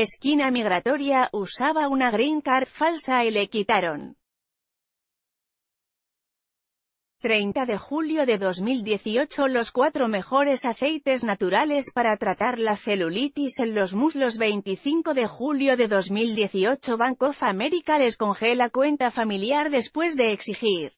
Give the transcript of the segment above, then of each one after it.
esquina migratoria, usaba una green card falsa y le quitaron. 30 de julio de 2018 Los cuatro mejores aceites naturales para tratar la celulitis en los muslos 25 de julio de 2018 Bank of America les congela cuenta familiar después de exigir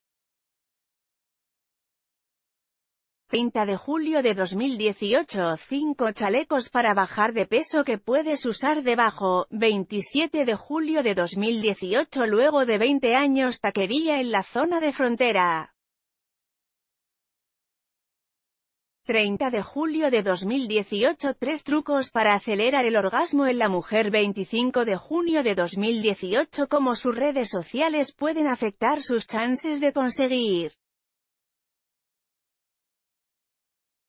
30 de julio de 2018 5 chalecos para bajar de peso que puedes usar debajo, 27 de julio de 2018 luego de 20 años taquería en la zona de frontera. 30 de julio de 2018 3 trucos para acelerar el orgasmo en la mujer 25 de junio de 2018 Cómo sus redes sociales pueden afectar sus chances de conseguir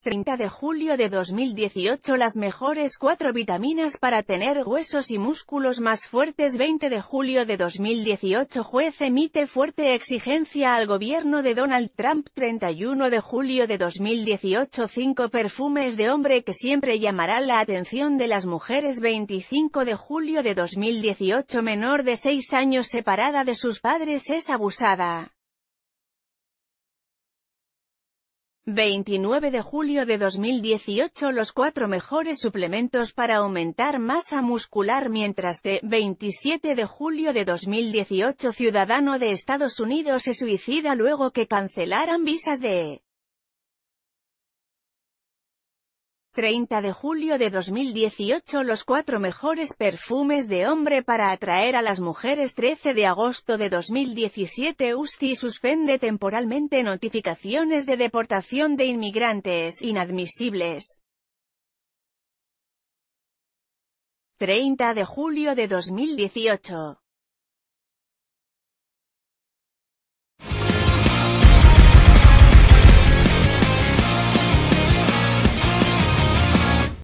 30 de julio de 2018 Las mejores 4 vitaminas para tener huesos y músculos más fuertes 20 de julio de 2018 Juez emite fuerte exigencia al gobierno de Donald Trump 31 de julio de 2018 5 perfumes de hombre que siempre llamarán la atención de las mujeres 25 de julio de 2018 Menor de 6 años separada de sus padres es abusada 29 de julio de 2018 Los cuatro mejores suplementos para aumentar masa muscular mientras que, 27 de julio de 2018 Ciudadano de Estados Unidos se suicida luego que cancelaran visas de 30 de julio de 2018 Los cuatro mejores perfumes de hombre para atraer a las mujeres 13 de agosto de 2017 USTI suspende temporalmente notificaciones de deportación de inmigrantes inadmisibles. 30 de julio de 2018